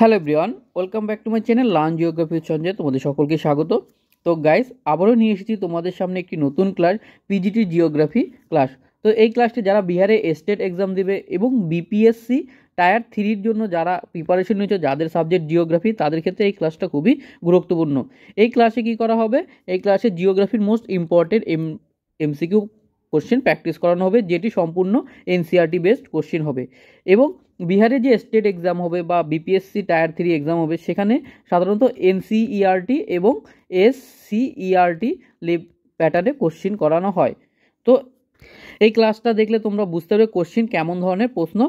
hello Brian welcome back to my channel learn geography Sanjay তোমাদের সকলকে স্বাগত তো গাইস আবারও নিয়ে এসেছি তোমাদের সামনে একটি নতুন ক্লাস পিজিটি জিওগ্রাফি ক্লাস তো এই ক্লাসটি যারা বিহারে এস্টেট এক্সাম দেবে এবং বিপিএসসি টায়ার থ্রির জন্য যারা প্রিপারেশন নিয়েছে যাদের সাবজেক্ট জিওগ্রাফি তাদের ক্ষেত্রে এই ক্লাসটা খুবই গুরুত্বপূর্ণ এই ক্লাসে কি করা হবে এই ক্লাসে জিওগ্রাফির most important M MCQ question practice করানো হবে যেটি সম্পূর্ণ এনসিআরটি বেসড কোশ্চেন হবে এবং বিহারে যে স্টেট এক্সাম হবে বা বিপিএসসি টায়ার থ্রি এক্সাম হবে সেখানে সাধারণত এনসিইআরটি এবং এসসিইআরটি লিভ প্যাটার্নে কোশ্চিন করানো হয় তো এই ক্লাসটা দেখলে তোমরা বুঝতে পারবে কোশ্চিন কেমন ধরনের প্রশ্ন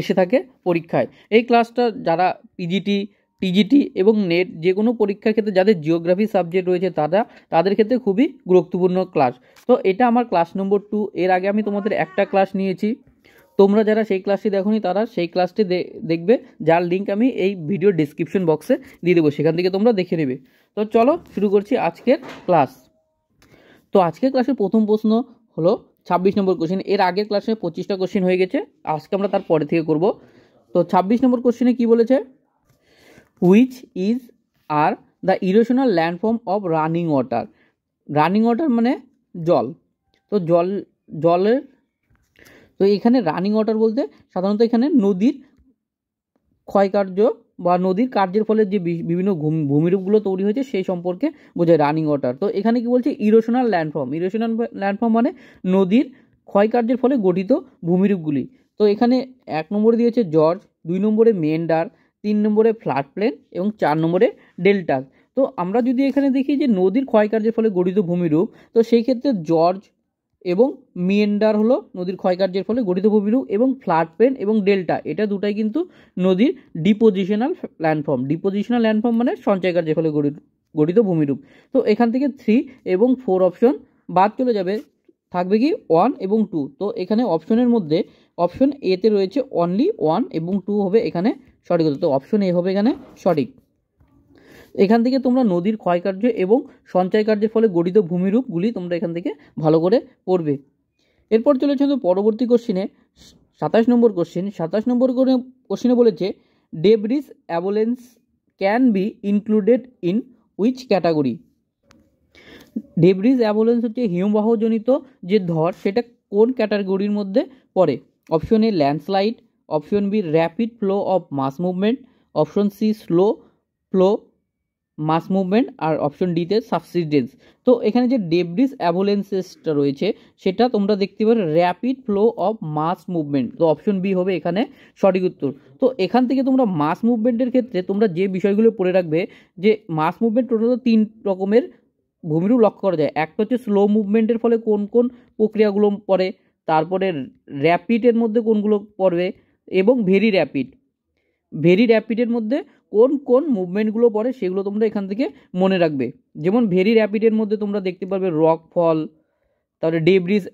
এসে থাকে পরীক্ষায় এই ক্লাসটা যারা পিজিটি টিজিটি এবং নেট যে কোনো পরীক্ষার ক্ষেত্রে যাদের জিওগ্রাফি সাবজেক্ট রয়েছে তারা তাদের ক্ষেত্রে খুবই গুরুত্বপূর্ণ ক্লাস তো এটা আমার ক্লাস নম্বর টু এর আগে আমি তোমাদের একটা ক্লাস নিয়েছি তোমরা যারা সেই ক্লাসটি দেখোনি তারা সেই ক্লাসটি দেখবে যার লিঙ্ক আমি এই ভিডিও ডিসক্রিপশন বক্সে দিয়ে দেবো সেখান থেকে তোমরা দেখে নেবে তো চলো শুরু করছি আজকের ক্লাস তো আজকের ক্লাসের প্রথম প্রশ্ন হলো ছাব্বিশ নম্বর কোশ্চেন এর আগের ক্লাসে পঁচিশটা কোশ্চেন হয়ে গেছে আজকে আমরা তার পরে থেকে করব তো ছাব্বিশ নম্বর কোশ্চেনে কি বলেছে which is are the erosional landform of running water running water মানে জল তো জল জলের তো এখানে রানিং ওয়াটার বলতে সাধারণত এখানে নদীর ক্ষয়কার্য বা নদীর কার্যের ফলে যে বিভিন্ন ভূমিরূপগুলো তৈরি হয়েছে সেই সম্পর্কে বোঝায় রানিং ওয়াটার তো এখানে কি বলছে ইরোশনাল ল্যান্ডফর্ম ইরোশনাল ল্যান্ডফর্ম মানে নদীর ক্ষয়কার্যের ফলে গঠিত ভূমিরূপগুলি তো এখানে এক নম্বরে দিয়েছে জর্জ দুই নম্বরে মেন্ডার তিন নম্বরে ফ্ল্যাট প্লেন এবং চার নম্বরে ডেল্টা তো আমরা যদি এখানে দেখি যে নদীর ক্ষয়কার্যের ফলে গঠিত ভূমিরূপ তো সেই ক্ষেত্রে জর্জ এবং মিয়েন্ডার হলো নদীর ক্ষয়কার্যের ফলে গঠিত ভূমিরূপ এবং ফ্ল্যাট প্লেন এবং ডেল্টা এটা দুটাই কিন্তু নদীর ডিপোজিশনাল ল্যান্ডফর্ম ডিপোজিশনাল ল্যান্ডফর্ম মানে সঞ্চয় কার্যের ফলে গঠিত ভূমিরূপ তো এখান থেকে থ্রি এবং ফোর অপশন বাদ চলে যাবে থাকবে কি ওয়ান এবং টু তো এখানে অপশনের মধ্যে অপশন এতে রয়েছে অনলি ওয়ান এবং টু হবে এখানে সঠিক তো অপশন এ হবে এখানে সঠিক এখান থেকে তোমরা নদীর ক্ষয়কার্য এবং সঞ্চয় কার্যের ফলে গঠিত ভূমিরূপগুলি তোমরা এখান থেকে ভালো করে পড়বে এরপর চলে চলো পরবর্তী কোশ্চিনে সাতাশ নম্বর কোশ্চিন সাতাশ নম্বর কোশ্চিনে বলেছে debris avalanche can be included in which category debris avalanche হচ্ছে হিমবাহজনিত যে ধর সেটা কোন ক্যাটাগরির মধ্যে পড়ে option A landslide option B rapid flow of mass movement option C slow flow mass movement আর অপশন ডিতে সাবসিডেন্স তো এখানে যে ডেব্রিস অ্যাভোলেন্সেসটা রয়েছে সেটা তোমরা দেখতে পাবে rapid flow of mass movement তো অপশন বি হবে এখানে সঠিক উত্তর তো এখান থেকে তোমরা মাস মুভমেন্টের ক্ষেত্রে তোমরা যে বিষয়গুলো পড়ে রাখবে যে মাস মুভমেন্ট টোটাল তিন রকমের ভূমিরূপ লক্ষ্য করা যায় একটা হচ্ছে স্লো মুভমেন্টের ফলে কোন কোন প্রক্রিয়াগুলো পড়ে তারপরে র্যাপিডের মধ্যে কোনগুলো পড়বে এবং ভেরি র্যাপিড ভেরি র্যাপিডের মধ্যে কোন কোন মুভমেন্টগুলো পড়ে সেগুলো তোমরা এখান থেকে মনে রাখবে যেমন ভেরি র্যাপিডের মধ্যে তোমরা দেখতে পারবে রক ফল তারপরে ডেব্রিজ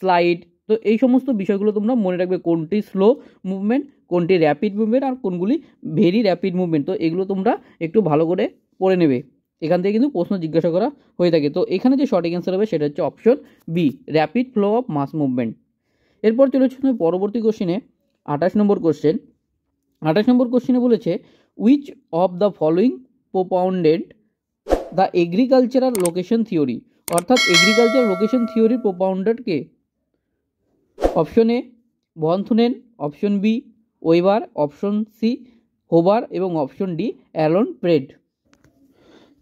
স্লাইড তো এই সমস্ত বিষয়গুলো তোমরা মনে রাখবে কোনটি স্লো মুভমেন্ট কোনটি র্যাপিড মুভমেন্ট আর কোনগুলি ভেরি র্যাপিড মুভমেন্ট তো এগুলো তোমরা একটু ভালো করে পড়ে নেবে এখান থেকে কিন্তু প্রশ্ন জিজ্ঞাসা করা হয়ে থাকে তো এখানে যে সঠিক অ্যান্সার হবে সেটা হচ্ছে option B rapid flow of mass movement এরপর চলে পরবর্তী কোশ্চেনে আঠাশ নম্বর কোশ্চেন আঠাশ নম্বর কোশ্চেনে বলেছে which of the following propounded the agricultural location theory অর্থাৎ এগ্রিকালচার লোকেশন থিওরির প্রোপাউন্ডার কে option A Von Thunen option B Weber option C Hoover এবং অপশন ডি অ্যালন প্রেড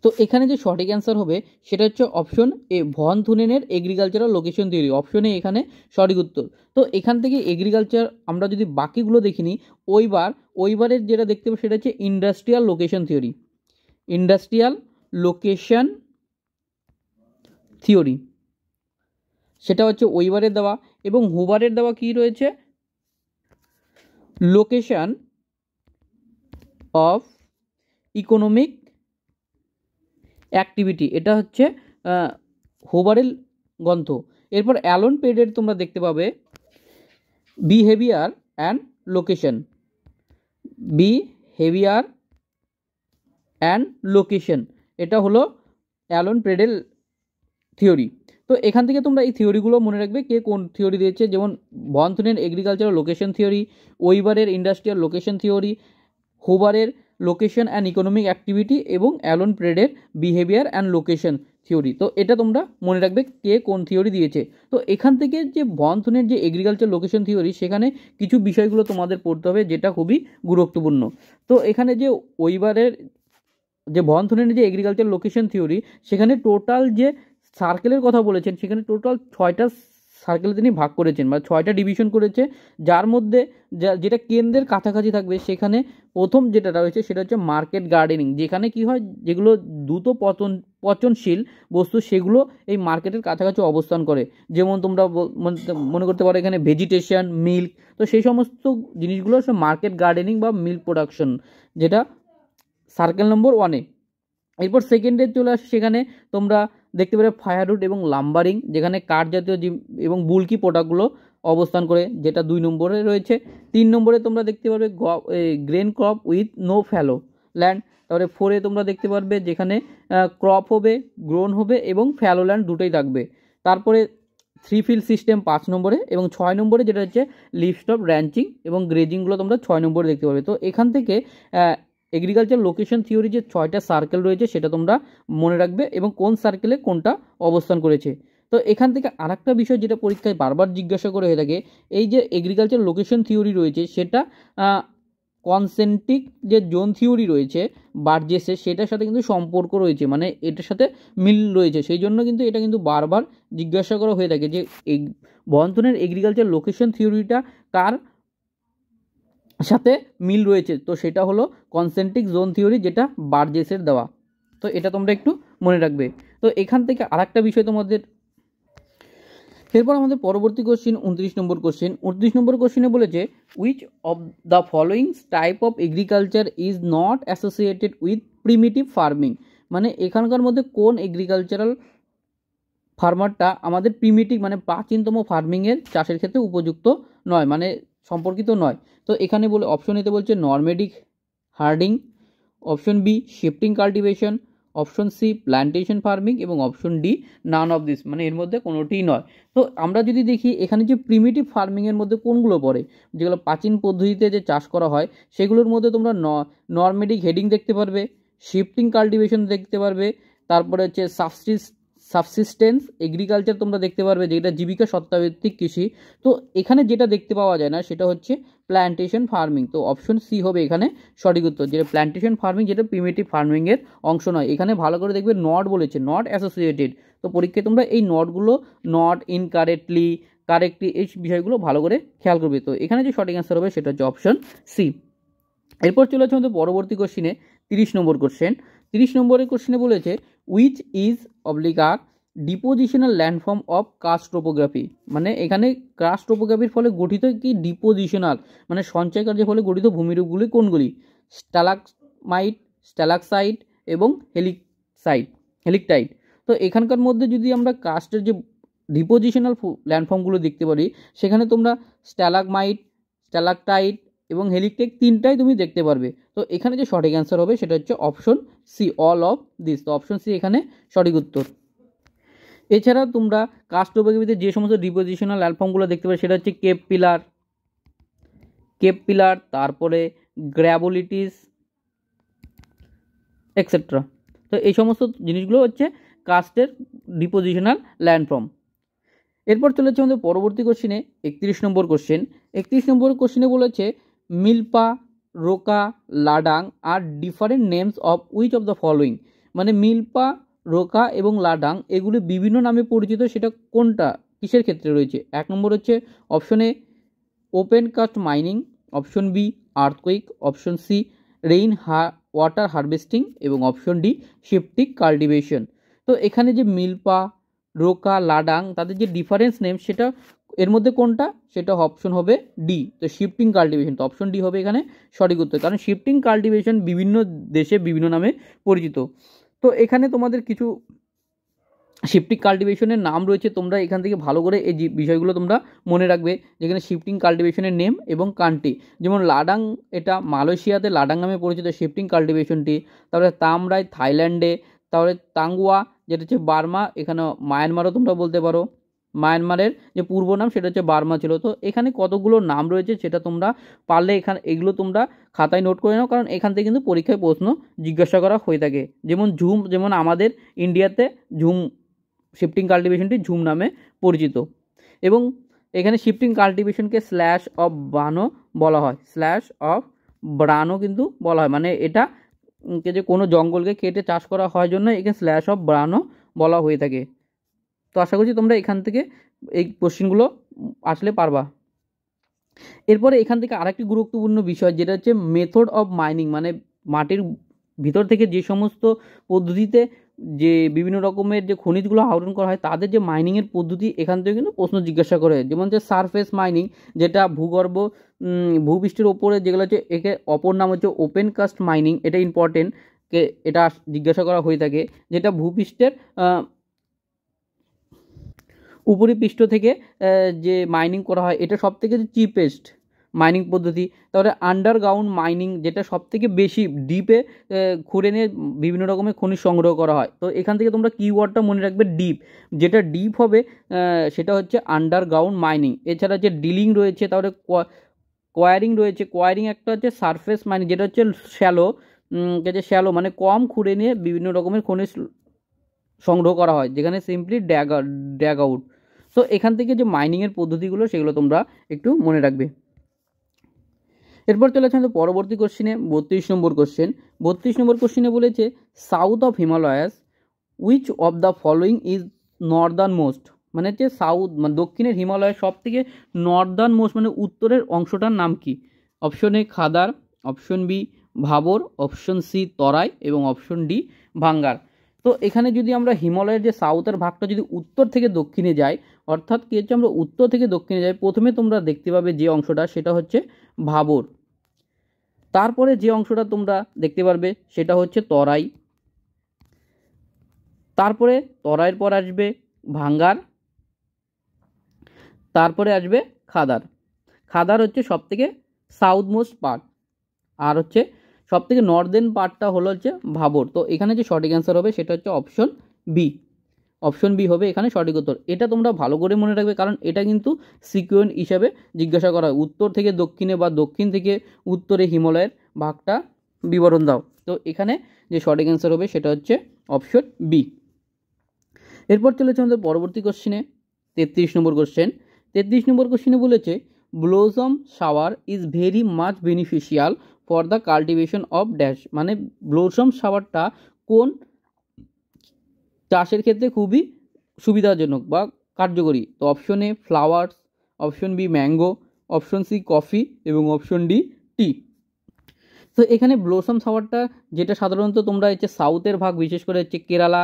তো এখানে যে সঠিক অ্যান্সার হবে সেটা হচ্ছে অপশন এ ভন থুনেনের এগ্রিকালচারাল লোকেশন থিওরি অপশনে এখানে সঠিক উত্তর তো এখান থেকে এগ্রিকালচার আমরা যদি বাকিগুলো দেখিনি ওইবার ওইবারের যেটা দেখতে পাবো সেটা হচ্ছে industrial location theory industrial location theory সেটা হচ্ছে ওইবারের দেওয়া এবং হুবারের দেওয়া কি রয়েছে লোকেশন অফ ইকোনমিক অ্যাক্টিভিটি এটা হচ্ছে হোভারেল গন্থ এরপর অ্যালোন পেডের তোমরা দেখতে পাবে behaviour and location behaviour and location এটা হলো অ্যালন প্রেডেল থিওরি তো এখান থেকে তোমরা এই থিওরিগুলো মনে রাখবে কে কোন থিওরি দিয়েছে যেমন ভনথুনের এগ্রিকালচারাল লোকেশন থিওরি ওইবারের ইন্ডাস্ট্রিয়াল লোকেশন থিওরি হোবারের লোকেশন অ্যান্ড ইকোনমিক অ্যাক্টিভিটি এবং অ্যালন প্রেডের বিহেভিয়ার অ্যান্ড লোকেশন থিওরি তো এটা তোমরা মনে রাখবে কে কোন থিওরি দিয়েছে তো এখান থেকে যে বনথনের যে এগ্রিকালচার লোকেশন থিওরি সেখানে কিছু বিষয়গুলো তোমাদের পড়তে হবে যেটা খুবই গুরুত্বপূর্ণ তো এখানে যে ওইবারের যে বনথনের যে এগ্রিকালচার লোকেশন থিওরি সেখানে টোটাল যে সার্কেলের কথা বলেছেন সেখানে টোটাল ছয়টা সার্কেলে তিনি ভাগ করেছেন বা মানে ছয়টা ডিভিশন করেছে যার মধ্যে যা যেটা কেন্দ্রের কাছাকাছি থাকবে সেখানে প্রথম যেটা রয়েছে সেটা হচ্ছে মার্কেট গার্ডেনিং যেখানে কি হয় যেগুলো দ্রুত পচন পচনশীল বস্তু সেগুলো এই মার্কেটের কাছাকাছি অবস্থান করে যেমন তোমরা মনে করতে পারো এখানে ভেজিটেশন মিল্ক তো সেই সমস্ত জিনিসগুলো মার্কেট গার্ডেনিং বা মিল্ক প্রোডাকশন যেটা সার্কেল নম্বর ওয়ানে এরপর সেকেন্ডে চলে আসে সেখানে তোমরা দেখতে পারে ফায়ারউড এবং লাম্বারিং যেখানে কাঠ জাতীয় জিম এবং বুলকি প্রোডাক্টগুলো অবস্থান করে যেটা দুই নম্বরে রয়েছে তিন নম্বরে তোমরা দেখতে পারবে grain crop with no fallow land তারপরে ফোরে তোমরা দেখতে পারবে যেখানে ক্রপ হবে গ্রোন হবে এবং ফ্যালো ল্যান্ড দুটোই থাকবে তারপরে থ্রি ফিল সিস্টেম পাঁচ নম্বরে এবং ছয় নম্বরে যেটা হচ্ছে লিফস্টপ র্যাঞ্চিং এবং গ্রেজিংগুলো তোমরা ছয় নম্বরে দেখতে পাবে তো এখান থেকে এগ্রিকালচার লোকেশন থিওরি যে ছয়টা সার্কেল রয়েছে সেটা তোমরা মনে রাখবে এবং কোন সার্কেলে কোনটা অবস্থান করেছে তো এখান থেকে আরেকটা বিষয় যেটা পরীক্ষায় বারবার জিজ্ঞাসা করে হয়ে থাকে এই যে এগ্রিকালচার লোকেশন থিওরি রয়েছে সেটা কনসেন্ট্রিক যে জোন থিওরি রয়েছে বার্জেসে সেটার সাথে কিন্তু সম্পর্ক রয়েছে মানে এটার সাথে মিল রয়েছে সেই জন্য কিন্তু এটা কিন্তু বারবার জিজ্ঞাসা করা হয়ে থাকে যে এই বন্ধনের এগ্রিকালচার লোকেশন থিওরিটা কার সাথে মিল রয়েছে তো সেটা হলো কনসেন্ট্রিক জোন থিওরি যেটা বার্জেসের দেওয়া তো এটা তোমরা একটু মনে রাখবে তো এখান থেকে আর একটা বিষয় তোমাদের এরপর আমাদের পরবর্তী কোশ্চিন উনত্রিশ নম্বর কোশ্চিন উনত্রিশ নম্বর কোশ্চিনে বলেছে which of the followings type of agriculture is not associated with primitive farming মানে এখানকার মধ্যে কোন এগ্রিকালচারাল ফার্মারটা আমাদের প্রিমিটিভ মানে প্রাচীনতম ফার্মিংয়ের চাষের ক্ষেত্রে উপযুক্ত নয় মানে সম্পর্কিত নয় তো এখানে বলে অপশন এতে বলছে nomadic herding option B shifting cultivation option C plantation farming এবং option D none of this মানে এর মধ্যে কোনোটিই নয় তো আমরা যদি দেখি এখানে যে প্রিমিটিভ ফার্মিংয়ের মধ্যে কোনগুলো পড়ে যেগুলো প্রাচীন পদ্ধতিতে যে চাষ করা হয় সেগুলোর মধ্যে তোমরা নর্মেডিক হেডিং দেখতে পারবে শিফটিং কাল্টিভেশন দেখতে পারবে তারপরে হচ্ছে সাবস্টিস সাবসিস্টেন্স এগ্রিকালচার তোমরা দেখতে পারবে যেটা জীবিকা সত্তাভিত্তিক কৃষি তো এখানে যেটা দেখতে পাওয়া যায় না সেটা হচ্ছে প্ল্যান্টেশন ফার্মিং তো অপশন সি হবে এখানে সঠিক উত্তর যেটা প্ল্যান্টেশন ফার্মিং যেটা প্রিমেটিভ ফার্মিংয়ের অংশ নয় এখানে ভালো করে দেখবে নট বলেছে নট অ্যাসোসিয়েটেড তো পরীক্ষায় তোমরা এই নটগুলো নট ইনকারেক্টলি কারেক্টলি এই বিষয়গুলো ভালো করে খেয়াল করবে তো এখানে যে সঠিক অ্যান্সার হবে সেটা হচ্ছে অপশন সি এরপর চলে আসছে আমাদের পরবর্তী কোশ্চিনে তিরিশ নম্বর কোশ্চেন তিরিশ নম্বরের কোশ্চেনে বলেছে which is oblique depositional landform of karst topography মানে এখানে কাস্ট টোপোগ্রাফির ফলে গঠিত কি ডিপোজিশনাল মানে সঞ্চয় কার্যের ফলে গঠিত ভূমিরূপগুলি কোনগুলি স্টালাকমাইট স্ট্যালাকসাইট এবং হেলিকসাইট হেলিকটাইট তো এখানকার মধ্যে যদি আমরা কাস্টের যে ডিপোজিশনাল ল্যান্ডফর্মগুলো দেখতে পারি সেখানে তোমরা স্ট্যালাকমাইট স্ট্যালাকটাইট এবং হেলিকটেক তিনটাই তুমি দেখতে পারবে তো এখানে যে সঠিক অ্যান্সার হবে সেটা হচ্ছে option C all of this তো অপশন সি এখানে সঠিক উত্তর এছাড়া তোমরা কাস্টোপেগিবিতে যে সমস্ত ডিপোজিশনাল অ্যালফর্মগুলো দেখতে পাবে সেটা হচ্ছে কেপ পিলার কেপ পিলার তারপরে গ্র্যাবলিটিস এক্সেট্রা তো এই সমস্ত জিনিসগুলো হচ্ছে কাস্টের ডিপোজিশনাল ল্যান্ডফর্ম এরপর চলেছে আমাদের পরবর্তী কোশ্চেনে একত্রিশ নম্বর কোশ্চেন একত্রিশ নম্বর কোশ্চেনে বলেছে milpa roca ladang are different names of which of the following মানে মিল্পা রোকা এবং লাডাং এগুলি বিভিন্ন নামে পরিচিত সেটা কোনটা কিসের ক্ষেত্রে রয়েছে এক নম্বর হচ্ছে option A open cast mining option B earthquake option C rain ah water harvesting এবং অপশন ডি শিফটিক কাল্টিভেশন তো এখানে যে মিল্পা রোকা লাডাং তাদের যে ডিফারেন্স নেম সেটা এর মধ্যে কোনটা সেটা অপশন হবে ডি তো শিফটিং কাল্টিভেশন তো অপশন ডি হবে এখানে সঠিক উত্তর কারণ শিফটিং কাল্টিভেশন বিভিন্ন দেশে বিভিন্ন নামে পরিচিত তো এখানে তোমাদের কিছু শিফটিং কাল্টিভেশনের নাম রয়েছে তোমরা এখান থেকে ভালো করে এই বিষয়গুলো তোমরা মনে রাখবে যেখানে শিফটিং কাল্টিভেশনের নেম এবং কান্ট্রি যেমন লাডাং এটা মালয়েশিয়াতে লাডাং নামে পরিচিত শিফটিং কাল্টিভেশনটি তারপরে তামরাই থাইল্যান্ডে তাহলে তাঙ্গুয়া যেটা হচ্ছে বার্মা এখানে মায়ানমারও তোমরা বলতে পারো মায়ানমারের যে পূর্ব নাম সেটা হচ্ছে বার্মা ছিল তো এখানে কতগুলো নাম রয়েছে সেটা তোমরা পারলে এখানে এগুলো তোমরা খাতায় নোট করে নাও কারণ এখান থেকে কিন্তু পরীক্ষায় প্রশ্ন জিজ্ঞাসা করা হয়ে থাকে যেমন ঝুম যেমন আমাদের ইন্ডিয়াতে ঝুম শিফটিং কাল্টিভেশনটি ঝুম নামে পরিচিত এবং এখানে শিফটিং কাল্টিভেশনকে স্ল্যাশ অফ বানো বলা হয় স্ল্যাশ অফ ব্রানো কিন্তু বলা হয় মানে এটা যে কোনো জঙ্গলকে কেটে চাষ করা হয় জন্য এখানে স্ল্যাশ অফ ব্রানো বলা হয়ে থাকে তো আশা করছি তোমরা এখান থেকে এই কোশ্চেনগুলো আসলে পারবা এরপরে এখান থেকে আরেকটি গুরুত্বপূর্ণ বিষয় যেটা হচ্ছে মেথড অফ মাইনিং মানে মাটির ভিতর থেকে যে সমস্ত পদ্ধতিতে যে বিভিন্ন রকমের যে খনিজগুলো আহরণ করা হয় তাদের যে মাইনিংয়ের পদ্ধতি এখান থেকে কিন্তু প্রশ্ন জিজ্ঞাসা করে যেমন যে সারফেস মাইনিং যেটা ভূগর্ভ ভূপৃষ্ঠের ওপরে যেগুলো হচ্ছে একে অপর নাম হচ্ছে ওপেন কাস্ট মাইনিং এটা ইম্পর্টেন্ট এটা জিজ্ঞাসা করা হয়ে থাকে যেটা ভূপৃষ্ঠের উপরিপৃষ্ঠ থেকে যে মাইনিং করা হয় এটা সব থেকে চিপেস্ট মাইনিং পদ্ধতি তাহলে আন্ডারগ্রাউন্ড মাইনিং যেটা সব থেকে বেশি ডিপে খুঁড়ে নিয়ে বিভিন্ন রকমের খনিজ সংগ্রহ করা হয় তো এখান থেকে তোমরা কিওয়ার্ডটা মনে রাখবে ডিপ যেটা ডিপ হবে সেটা হচ্ছে আন্ডারগ্রাউন্ড মাইনিং এছাড়া যে ডিলিং রয়েছে তাহলে কোয়ারিং রয়েছে কোয়ারিং একটা হচ্ছে সারফেস মাইনিং যেটা হচ্ছে শ্যালো যে শ্যালো মানে কম খুঁড়ে নিয়ে বিভিন্ন রকমের খনিজ সংগ্রহ করা হয় যেখানে simply dug dug out so এখান থেকে যে মাইনিংয়ের পদ্ধতিগুলো সেগুলো তোমরা একটু মনে রাখবে এরপর চলে আসলাম তো পরবর্তী কোশ্চেনে বত্রিশ নম্বর কোশ্চেন বত্রিশ নম্বর কোশ্চেনে বলেছে south of Himalayas which of the following is northernmost মানে হচ্ছে সাউথ মানে দক্ষিণের হিমালয়ের সব থেকে নর্দার্ন মোস্ট মানে উত্তরের অংশটার নাম কি option A Khadar option B Bhabar option C Terai এবং অপশন ডি ভাঙ্গার তো এখানে যদি আমরা হিমালয়ের যে সাউথের ভাগটা যদি উত্তর থেকে দক্ষিণে যায় অর্থাৎ কী হচ্ছে আমরা উত্তর থেকে দক্ষিণে যাই প্রথমে তোমরা দেখতে পাবে যে অংশটা সেটা হচ্ছে ভাবর তারপরে যে অংশটা তোমরা দেখতে পারবে সেটা হচ্ছে তরাই তারপরে তরাইয়ের পর আসবে ভাঙ্গার তারপরে আসবে খাদার খাদার হচ্ছে সব থেকে সাউথ মোস্ট পার্ট আর হচ্ছে সব থেকে নর্দার্ন পার্টটা হলো হচ্ছে ভাবর তো এখানে যে সঠিক অ্যান্সার হবে সেটা হচ্ছে অপশন বি অপশন বি হবে এখানে সঠিক উত্তর এটা তোমরা ভালো করে মনে রাখবে কারণ এটা কিন্তু সিকুয়েন্ট হিসাবে জিজ্ঞাসা করা হয় উত্তর থেকে দক্ষিণে বা দক্ষিণ থেকে উত্তরে হিমালয়ের ভাগটা বিবরণ দাও তো এখানে যে সঠিক অ্যান্সার হবে সেটা হচ্ছে অপশন বি এরপর চলেছে আমাদের পরবর্তী কোশ্চেনে তেত্রিশ নম্বর কোশ্চেন তেত্রিশ নম্বর কোশ্চেনে বলেছে blossom shower is very much beneficial for the cultivation of dash মানে ব্লোজম শাওয়ারটা কোন চাষের ক্ষেত্রে খুবই সুবিধাজনক বা কার্যকরী তো option A flowers option B mango option C coffee এবং অপশন ডি টি তো এখানে ব্লোসম সাওয়ারটা যেটা সাধারণত তোমরা হচ্ছে সাউথের ভাগ বিশেষ করে হচ্ছে কেরালা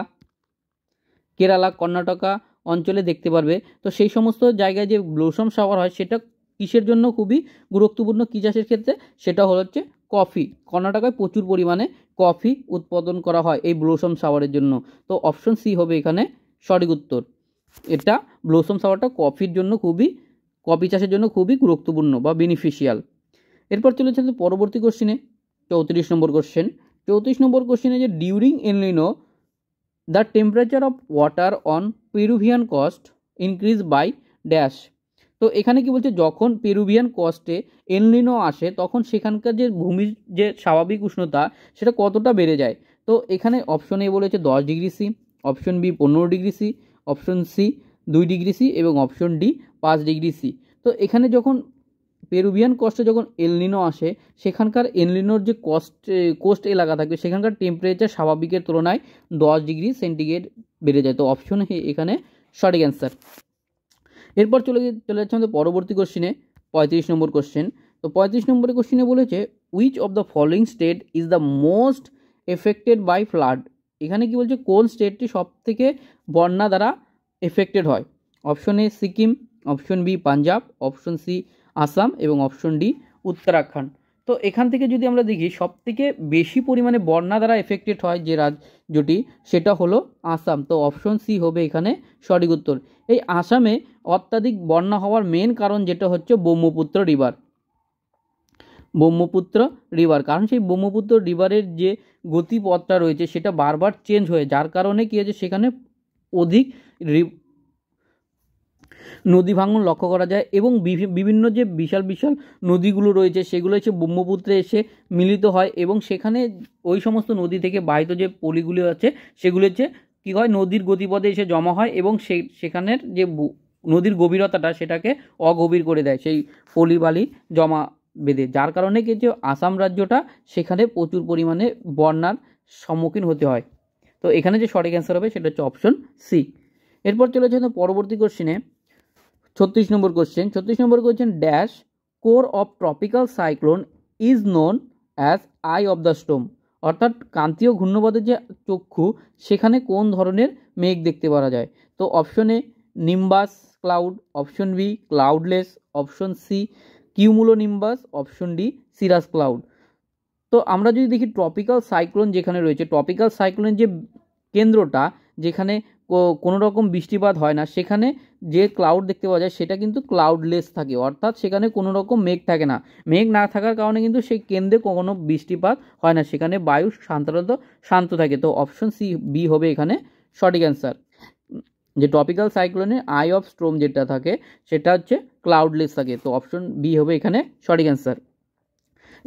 কেরালা কর্ণাটকা অঞ্চলে দেখতে পারবে তো সেই সমস্ত জায়গায় যে ব্লোসম সাওয়ার হয় সেটা কিসের জন্য খুবই গুরুত্বপূর্ণ কী চাষের ক্ষেত্রে সেটা হচ্ছে কফি কর্ণাটকায় প্রচুর পরিমাণে কফি উৎপাদন করা হয় এই ব্লোসম সাওয়ারের জন্য তো অপশন সি হবে এখানে সঠিক উত্তর এটা ব্লোসম সাওয়ারটা কফির জন্য খুবই কফি চাষের জন্য খুবই গুরুত্বপূর্ণ বা বেনিফিশিয়াল এরপর চলে যাচ্ছে পরবর্তী কোশ্চেনে চৌত্রিশ নম্বর কোশ্চেন চৌত্রিশ নম্বর কোশ্চেনে যে during El Nino the temperature of water on Peruvian coast increase by dash তো এখানে কি বলছে যখন পেরুভিয়ান কস্টে এনলিনো আসে তখন সেখানকার যে ভূমির যে স্বাভাবিক উষ্ণতা সেটা কতটা বেড়ে যায় তো এখানে অপশন এ বলেছে দশ ডিগ্রি সি অপশন বি পনেরো ডিগ্রি সি অপশন সি দুই ডিগ্রি সি এবং অপশন ডি পাঁচ ডিগ্রি সি তো এখানে যখন পেরুভিয়ান কস্টে যখন এলনিনো আসে সেখানকার এলনিনোর যে কস্ট কোস্ট এলাকা থাকবে সেখানকার টেম্পারেচার স্বাভাবিকের তুলনায় দশ ডিগ্রি সেন্টিগ্রেড বেড়ে যায় তো অপশন এখানে সঠিক অ্যান্সার এরপর চলে চলে যাচ্ছে আমাদের পরবর্তী কোশ্চেনে পঁয়ত্রিশ নম্বর কোশ্চেন তো পঁয়ত্রিশ নম্বরের কোশ্চেনে বলেছে which of the following state is the most affected by flood এখানে কি বলছে কোন স্টেটটি সব থেকে বন্যা দ্বারা এফেক্টেড হয় option A Sikkim option B Punjab option C Assam এবং অপশন ডি উত্তরাখণ্ড তো এখান থেকে যদি আমরা দেখি সব থেকে বেশি পরিমাণে বন্যা দ্বারা এফেক্টেড হয় যে রাজ্যটি সেটা হলো আসাম তো অপশন সি হবে এখানে সঠিক উত্তর এই আসামে অত্যাধিক বন্যা হওয়ার মেন কারণ যেটা হচ্ছে ব্রহ্মপুত্র রিভার ব্রহ্মপুত্র রিভার কারণ সেই ব্রহ্মপুত্র রিভারের যে গতিপথটা রয়েছে সেটা বারবার চেঞ্জ হয়ে যার কারণে কী হয়েছে সেখানে অধিক নদী ভাঙন লক্ষ্য করা যায় এবং বিভিন্ন যে বিশাল বিশাল নদীগুলো রয়েছে সেগুলো হচ্ছে ব্রহ্মপুত্রে এসে মিলিত হয় এবং সেখানে ওই সমস্ত নদী থেকে বাহিত যে পলিগুলি আছে সেগুলো হচ্ছে কী হয় নদীর গতিপথে এসে জমা হয় এবং সেই সেখানের যে নদীর গভীরতাটা সেটাকে অগভীর করে দেয় সেই পলিবালি বালি জমা বেঁধে যার কারণে কি যে আসাম রাজ্যটা সেখানে প্রচুর পরিমাণে বন্যার সম্মুখীন হতে হয় তো এখানে যে সঠিক অ্যান্সার হবে সেটা হচ্ছে অপশন সি এরপর চলে যাচ্ছে পরবর্তী কোশ্চিনে ছত্রিশ নম্বর কোশ্চেন ছত্রিশ নম্বর question dash core of tropical cyclone is known as eye of the storm অর্থাৎ কান্তীয় ঘূর্ণবাদের যে চক্ষু সেখানে কোন ধরনের মেঘ দেখতে পাওয়া যায় তো অপশনে nimbus cloud option B cloudless option C cumulonimbus option D cirrus cloud তো আমরা যদি দেখি ট্রপিক্যাল সাইক্লোন যেখানে রয়েছে ট্রপিক্যাল সাইক্লোনের যে কেন্দ্রটা যেখানে কোনো রকম বৃষ্টিপাত হয় না সেখানে যে ক্লাউড দেখতে পাওয়া যায় সেটা কিন্তু ক্লাউডলেস থাকে অর্থাৎ সেখানে কোনো রকম মেঘ থাকে না মেঘ না থাকার কারণে কিন্তু সেই কেন্দ্রে কোনো বৃষ্টিপাত হয় না সেখানে বায়ু শান্তরত শান্ত থাকে তো অপশন সি বি হবে এখানে সঠিক অ্যান্সার যে টপিক্যাল সাইক্লোনে আই অফ স্ট্রোম যেটা থাকে সেটা হচ্ছে ক্লাউডলেস থাকে তো অপশন বি হবে এখানে সঠিক অ্যান্সার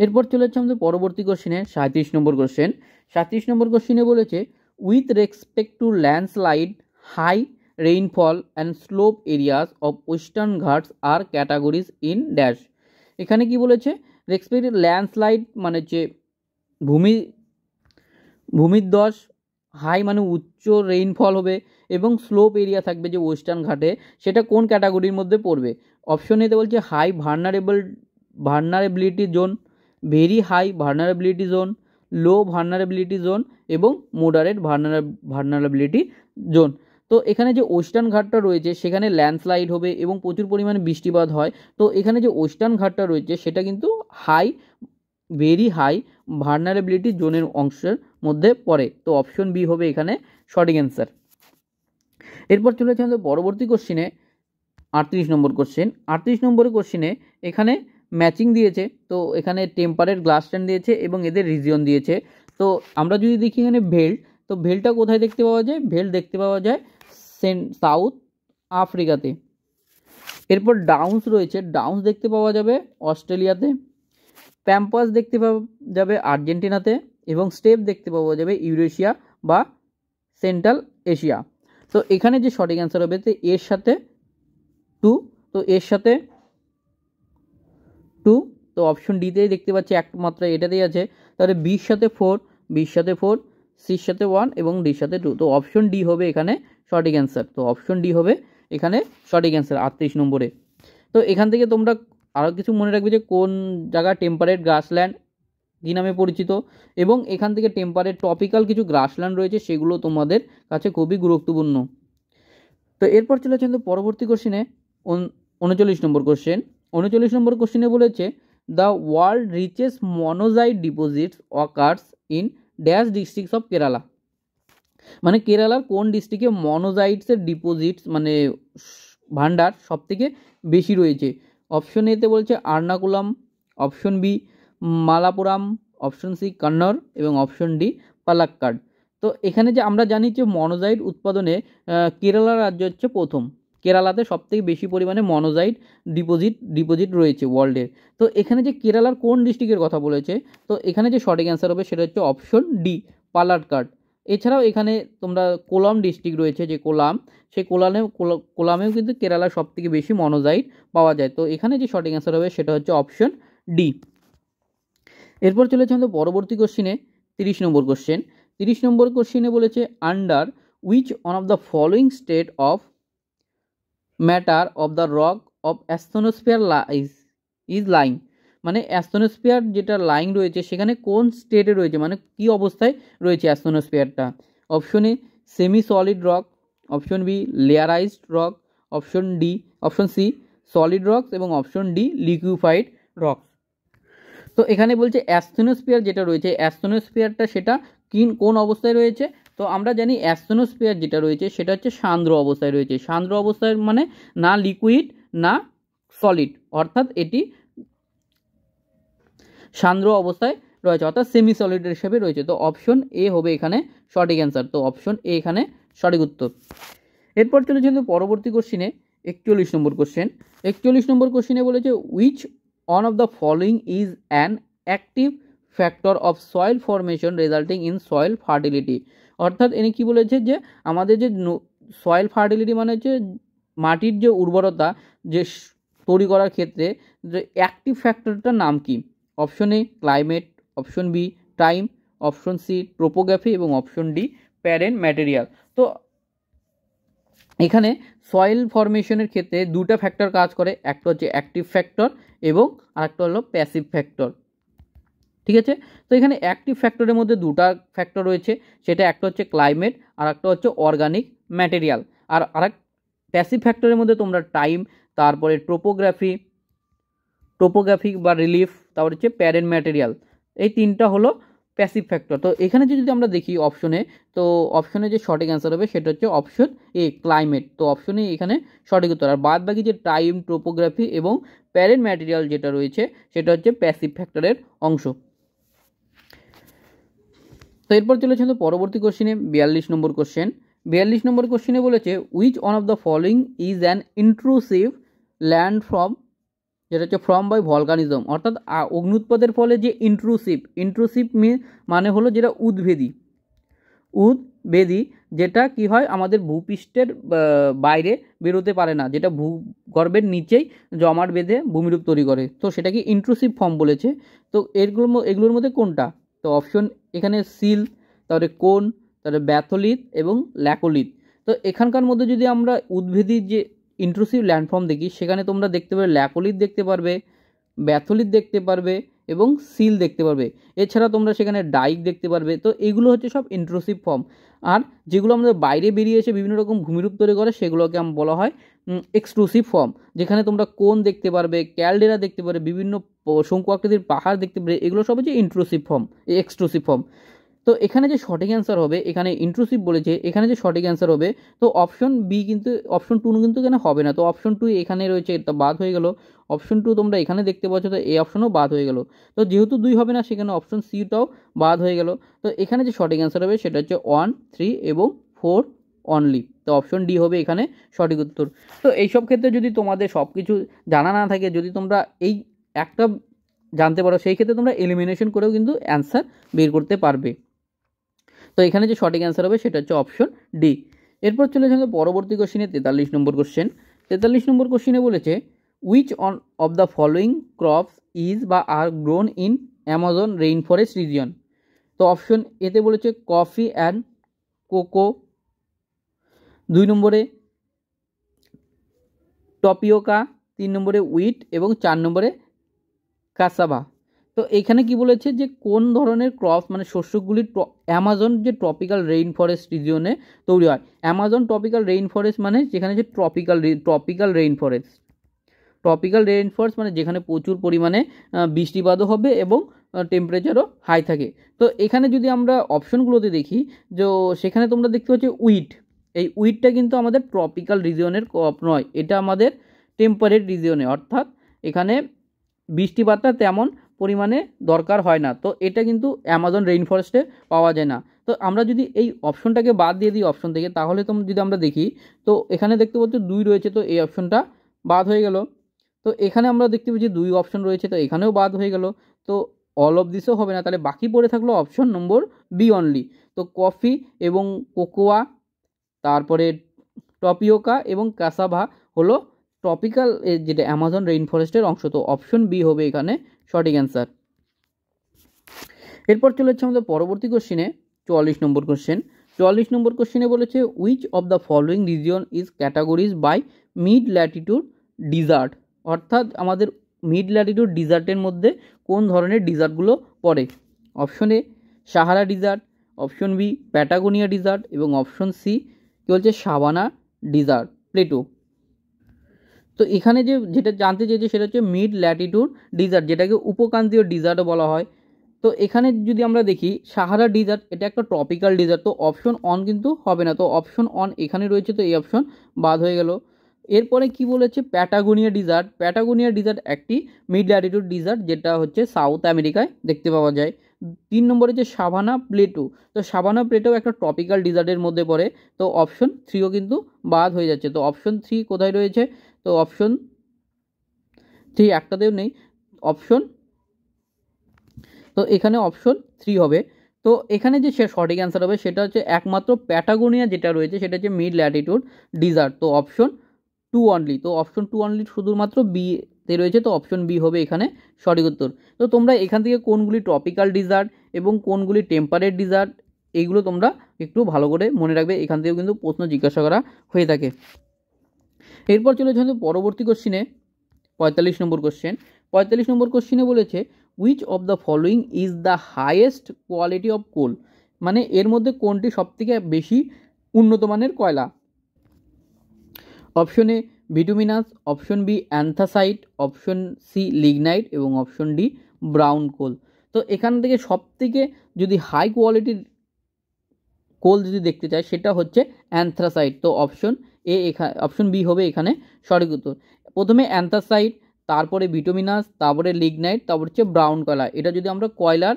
এরপর চলে যাচ্ছে আমাদের পরবর্তী কোশ্চেনে সাঁত্রিশ নম্বর কোশ্চেন সাঁত্রিশ নম্বর কোশ্চেনে বলেছে with respect to landslide, high rainfall and slope areas of western ghats are categories in dash এখানে কি বলেছে রেসপেক্টেড ল্যান্ডস্লাইড মানে হচ্ছে ভূমি দশ হাই মানে উচ্চ রেইনফল হবে এবং স্লোপ এরিয়া থাকবে যে ওয়েস্টার্ন ঘাটে সেটা কোন ক্যাটাগরির মধ্যে পড়বে অপশন এতে বলছে high vulnerable vulnerability zone very high vulnerability zone low vulnerability zone এবং মোডারেট ভার্নার ভার্নারেবিলিটি জোন তো এখানে যে ওয়েস্টার্ন ঘাটটা রয়েছে সেখানে ল্যান্ডস্লাইড হবে এবং প্রচুর পরিমাণে বৃষ্টিপাত হয় তো এখানে যে ওয়েস্টার্ন ঘাটটা রয়েছে সেটা কিন্তু হাই ভেরি হাই ভার্নারেবিলিটি জোনের অংশের মধ্যে পড়ে তো অপশন বি হবে এখানে সঠিক অ্যান্সার এরপর চলেছে আমাদের পরবর্তী কোশ্চিনে আটত্রিশ নম্বর কোশ্চেন আটত্রিশ নম্বর কোশ্চিনে এখানে ম্যাচিং দিয়েছে তো এখানে টেম্পারের গ্লাস স্ট্যান্ড দিয়েছে এবং এদের রিজিয়ন দিয়েছে তো আমরা যদি দেখি এখানে ভেল্ট তো ভেল্টটা কোথায় দেখতে পাওয়া যায় ভেল্ট দেখতে পাওয়া যায় সেন সাউথ আফ্রিকাতে এরপর ডাউন্স রয়েছে ডাউন্স দেখতে পাওয়া যাবে অস্ট্রেলিয়াতে প্যাম্পাস দেখতে পাওয়া যাবে আর্জেন্টিনাতে এবং স্টেপ দেখতে পাওয়া যাবে ইউরেশিয়া বা সেন্ট্রাল এশিয়া তো এখানে যে সঠিক অ্যান্সার হবে তো এর সাথে টু তো এর সাথে টু তো অপশন ডিতেই দেখতে পাচ্ছি একমাত্র এটাতেই আছে তাহলে বির সাথে ফোর বির সাথে ফোর সির সাথে ওয়ান এবং ডির সাথে টু তো অপশন ডি হবে এখানে সঠিক অ্যান্সার তো অপশন ডি হবে এখানে সঠিক অ্যান্সার আটত্রিশ নম্বরে তো এখান থেকে তোমরা আরও কিছু মনে রাখবে যে কোন জায়গা টেম্পারেট গ্রাসল্যান্ড কী নামে পরিচিত এবং এখান থেকে টেম্পারেট টপিক্যাল কিছু গ্রাসল্যান্ড রয়েছে সেগুলো তোমাদের কাছে খুবই গুরুত্বপূর্ণ তো এরপর চলে আসেন পরবর্তী কোশ্চেনে উনচল্লিশ নম্বর কোশ্চেন উনচল্লিশ নম্বর কোশ্চেনে বলেছে the world riches monazite deposits occurs in dash districts of Kerala মানে কেরালার কোন ডিস্ট্রিক্টে মনোজাইটসের ডিপোজিটস মানে ভান্ডার সবথেকে বেশি রয়েছে অপশন এতে বলছে Ernakulam option B Malappuram option C Kannada এবং অপশন ডি পালাক্কাড তো এখানে যে আমরা জানি যে মনোজাইট উৎপাদনে কেরালা রাজ্য হচ্ছে প্রথম কেরালাতে সবথেকে বেশি পরিমাণে মনোজাইট ডিপোজিট ডিপোজিট রয়েছে ওয়ার্ল্ডের তো এখানে যে কেরালার কোন ডিস্ট্রিক্টের কথা বলেছে তো এখানে যে সঠিক অ্যান্সার হবে সেটা হচ্ছে অপশন ডি পালাটকাট এছাড়াও এখানে তোমরা কোলাম ডিস্ট্রিক্ট রয়েছে যে কোলাম সেই কোলামে কোলামেও কিন্তু কেরালার সবথেকে বেশি মনোজাইট পাওয়া যায় তো এখানে যে সঠিক অ্যান্সার হবে সেটা হচ্ছে অপশন ডি এরপর চলেছে আমাদের পরবর্তী কোশ্চিনে তিরিশ নম্বর কোশ্চেন তিরিশ নম্বর কোশ্চেনে বলেছে under which one of the following state of matter of the rock of asthenosphere lies is lying মানে অ্যাস্থনোস্ফিয়ার যেটা লাইন রয়েছে সেখানে কোন স্টেটে রয়েছে মানে কি অবস্থায় রয়েছে অ্যাস্থনোস্ফিয়ারটা option A semi solid rock option B layerized rock option D option C solid rocks এবং অপশন ডি লিকুইফাইড রক্স তো এখানে বলছে অ্যাস্থনোস্ফিয়ার যেটা রয়েছে অ্যাস্টোনোস্পিয়ারটা সেটা কিন কোন অবস্থায় রয়েছে তো আমরা জানি অ্যাস্থনোস্পিয়ার যেটা রয়েছে সেটা হচ্ছে সান্দ্র অবস্থায় রয়েছে সান্দ্র অবস্থায় মানে না লিকুইড না সলিড অর্থাৎ এটি সান্দ্র অবস্থায় রয়েছে অর্থাৎ সেমি সলিডের হিসেবে রয়েছে তো অপশন এ হবে এখানে সঠিক অ্যান্সার তো অপশন এ এখানে সঠিক উত্তর এরপর চলে যেহেতু পরবর্তী কোশ্চিনে একচল্লিশ নম্বর কোশ্চেন একচল্লিশ নম্বর কোশ্চেনে বলেছে which one of the following is an active factor of soil formation resulting in soil fertility অর্থাৎ ইনি কী বলেছে যে আমাদের যে সয়েল ফার্টিলিটি মানে হচ্ছে মাটির যে উর্বরতা যে তৈরি করার ক্ষেত্রে যে অ্যাক্টিভ ফ্যাক্টরটার নাম কি option A climate option B time option C topography এবং অপশন ডি প্যারেন্ট ম্যাটেরিয়াল তো এখানে সয়েল ফরমেশনের ক্ষেত্রে দুটা ফ্যাক্টর কাজ করে একটা হচ্ছে অ্যাক্টিভ ফ্যাক্টর এবং আরেকটা হলো প্যাসিভ ফ্যাক্টর ঠিক আছে তো এখানে অ্যাক্টিভ ফ্যাক্টরের মধ্যে দুটা ফ্যাক্টর রয়েছে সেটা একটা হচ্ছে ক্লাইমেট আর একটা হচ্ছে অর্গানিক ম্যাটেরিয়াল আর আরেক প্যাসিভ ফ্যাক্টরের মধ্যে তোমরা টাইম তারপরে টোপোগ্রাফি টোপোগ্রাফিক বা রিলিফ তারপর হচ্ছে প্যারেন্ট ম্যাটেরিয়াল এই তিনটা হলো প্যাসিভ ফ্যাক্টর তো এখানে যদি আমরা দেখি অপশনে তো অপশনে যে সঠিক অ্যান্সার হবে সেটা হচ্ছে অপশন এ ক্লাইমেট তো অপশনে এখানে সঠিক উত্তর আর বাদ বাকি যে টাইম টোপোগ্রাফি এবং প্যারেন্ট ম্যাটেরিয়াল যেটা রয়েছে সেটা হচ্ছে প্যাসিভ ফ্যাক্টরের অংশ তো এরপর চলে আসুন পরবর্তী কোশ্চেনে বিয়াল্লিশ নম্বর কোশ্চেন বিয়াল্লিশ নম্বর কোশ্চেনে বলেছে which one of the following is an intrusive landform যেটা হচ্ছে ফ্রম বাই ভলকানিজম অর্থাৎ অগ্নুৎপাদের ফলে যে ইন্ট্রুসিভ ইন্ট্রুসিভ মানে হলো যেটা উদ্ভেদী উদ্ভেদী যেটা কি হয় আমাদের ভূপৃষ্ঠের বাইরে বেরোতে পারে না যেটা ভূগর্ভের নিচেই জমাট বেঁধে ভূমিরূপ তৈরি করে তো সেটাকে ইন্ট্রুসিভ ফর্ম বলেছে তো এরগুলোর এগুলোর মধ্যে কোনটা তো অপশন এখানে সিল তারপরে কোন তারপরে ব্যাথলিথ এবং ল্যাকোলিথ তো এখানকার মধ্যে যদি আমরা উদ্ভিদের যে ইন্ট্রুসিভ ল্যান্ডফর্ম দেখি সেখানে তোমরা দেখতে পাবে ল্যাকোলিথ দেখতে পারবে ব্যাথোলিথ দেখতে পারবে এবং সিল দেখতে পারবে এছাড়া তোমরা সেখানে ডাইক দেখতে পারবে তো এগুলো হচ্ছে সব ইন্ট্রুসিভ ফর্ম আর যেগুলো আমাদের বাইরে বেরিয়ে এসে বিভিন্ন রকম ভূমিরূপ তৈরি করে সেগুলোকে বলা হয় এক্সক্লুসিভ ফর্ম যেখানে তোমরা কোন দেখতে পারবে ক্যালডেরা দেখতে পারবে বিভিন্ন শঙ্কু আকৃতির পাহাড় দেখতে পারবে এগুলো সব হচ্ছে ইন্ট্রুসিভ ফর্ম এক্সক্লুসিভ ফর্ম তো এখানে যে সঠিক অ্যান্সার হবে এখানে ইন্ট্রুসিভ বলেছে এখানে যে সঠিক অ্যান্সার হবে তো অপশন বি কিন্তু অপশন টু কিন্তু এখানে হবে না তো অপশন টু এখানে রয়েছে এটা বাদ হয়ে গেল অপশন টু তোমরা এখানে দেখতে পাচ্ছ তো এই অপশনও বাদ হয়ে গেল তো যেহেতু দুই হবে না সেখানে অপশন সিটাও বাদ হয়ে গেল তো এখানে যে সঠিক অ্যান্সার হবে সেটা হচ্ছে ওয়ান থ্রি এবং ফোর অনলি তো অপশন ডি হবে এখানে সঠিক উত্তর তো এইসব ক্ষেত্রে যদি তোমাদের সব কিছু জানা না থাকে যদি তোমরা এই একটা জানতে পারো সেই ক্ষেত্রে তোমরা এলিমিনেশন করেও কিন্তু অ্যান্সার বের করতে পারবে তো এখানে যে সঠিক অ্যান্সার হবে সেটা হচ্ছে অপশন ডি এরপর চলে যাবে পরবর্তী কোশ্চিনে তেতাল্লিশ নম্বর কোশ্চেন তেতাল্লিশ নম্বর কোশ্চেনে বলেছে which one of the following crops is বা are grown in Amazon rain forest region তো অপশন এতে বলেছে কফি অ্যান্ড কোকো দুই নম্বরে টপিওকা তিন নম্বরে উইট এবং চার নম্বরে কাসাবা তো এখানে কি বলেছে যে কোন ধরনের ক্রপ মানে শস্যগুলি অ্যামাজন যে ট্রপিক্যাল রেইন ফরেস্ট রিজিয়নে তৈরি হয় অ্যামাজন ট্রপিক্যাল রেইন ফরেস্ট মানে যেখানে যে tropical tropical rain forest tropical rain forest মানে যেখানে প্রচুর পরিমাণে বৃষ্টিপাতও হবে এবং টেম্পারেচারও হাই থাকে তো এখানে যদি আমরা অপশনগুলোতে দেখি যে সেখানে তোমরা দেখতে পাচ্ছ উইট এই উইডটা কিন্তু আমাদের ট্রপিক্যাল রিজিয়নের ক্রপ নয় এটা আমাদের টেম্পারেট রিজিয়নে অর্থাৎ এখানে বৃষ্টিপাতটা তেমন পরিমাণে দরকার হয় না তো এটা কিন্তু অ্যামাজন রেইনফরেস্টে পাওয়া যায় না তো আমরা যদি এই অপশনটাকে বাদ দিয়ে দিই অপশন থেকে তাহলে তো যদি আমরা দেখি তো এখানে দেখতে পাচ্ছি দুই রয়েছে তো এই অপশনটা বাদ হয়ে গেল তো এখানে আমরা দেখতে পাচ্ছি দুই অপশন রয়েছে তো এখানেও বাদ হয়ে গেল তো অল অফ দিসও হবে না তাহলে বাকি পড়ে থাকলো অপশন নম্বর বি অনলি তো কফি এবং কোকোয়া তারপরে টপিওকা এবং ক্যাসাভা হলো টপিক্যাল যেটা অ্যামাজন রেইন ফরেস্টের অংশ তো অপশন বি হবে এখানে সঠিক অ্যান্সার এরপর চলে যাচ্ছে আমাদের পরবর্তী কোশ্চেনে চুয়াল্লিশ নম্বর কোশ্চেন চুয়াল্লিশ নম্বর কোশ্চেনে বলেছে which of the following region is categories by mid latitude desert অর্থাৎ আমাদের মিড ল্যাটিটিউড ডিজার্টের মধ্যে কোন ধরনের ডিজার্টগুলো পড়ে option A Sahara desert option B Patagonia desert এবং অপশন সি কী বলছে সাবানা ডিজার্ট প্লেটু তো এখানে যে যেটা জানতে চেয়েছে সেটা হচ্ছে মিড ল্যাটিটিউড ডিজার্ট যেটাকে উপক্রান্তীয় ডিজার্টও বলা হয় তো এখানে যদি আমরা দেখি সাহারা ডিজার্ট এটা একটা ট্রপিক্যাল ডিজার্ট তো অপশন অন কিন্তু হবে না তো অপশন অন এখানে রয়েছে তো এই অপশন বাদ হয়ে গেল এরপরে কি বলেছে প্যাটাগোনিয়া ডিজার্ট প্যাটাগোনিয়া ডিজার্ট একটি মিড ল্যাটিটিউড ডিজার্ট যেটা হচ্ছে সাউথ আমেরিকায় দেখতে পাওয়া যায় তিন নম্বরে যে সাভানা প্লেটো তো সাভানা প্লেটো একটা টপিক্যাল ডিজার্টের মধ্যে পড়ে তো অপশন থ্রিও কিন্তু বাদ হয়ে যাচ্ছে তো অপশন থ্রি কোথায় রয়েছে তো অপশন থ্রি একটাতেও নেই অপশন তো এখানে অপশন থ্রি হবে তো এখানে যে সঠিক অ্যান্সার হবে সেটা হচ্ছে একমাত্র প্যাটাগোনিয়া যেটা রয়েছে সেটা হচ্ছে মিড ল্যাটিটিউড ডিজার্ট তো অপশন টু অনলি তো অপশন টু অনলি শুধুমাত্র বি তে রয়েছে তো অপশন বি হবে এখানে সঠিক উত্তর তো তোমরা এখান থেকে কোনগুলি ট্রপিক্যাল ডিজার্ট এবং কোনগুলি টেম্পারেট ডিজার্ট এইগুলো তোমরা একটু ভালো করে মনে রাখবে এখান থেকেও কিন্তু প্রশ্ন জিজ্ঞাসা করা হয়ে থাকে এরপর চলে যাচ্ছে পরবর্তী কোশ্চিনে পঁয়তাল্লিশ নম্বর কোশ্চেন পঁয়তাল্লিশ নম্বর কোশ্চেনে বলেছে which of the following is the highest quality of coal মানে এর মধ্যে কোনটি সবথেকে বেশি উন্নত মানের কয়লা অপশনে bituminous option B anthracite option C lignite এবং অপশন ডি ব্রাউন কোল তো এখান থেকে সবথেকে যদি হাই কোয়ালিটির কোল যদি দেখতে চাই সেটা হচ্ছে অ্যান্থ্রাসাইট তো অপশন এ এখানে অপশন বি হবে এখানে সঠিক উত্তর প্রথমে অ্যান্থাসাইট তারপরে ভিটামিনাস তারপরে লিগনাইট তারপর হচ্ছে ব্রাউন কয়লা এটা যদি আমরা কয়লার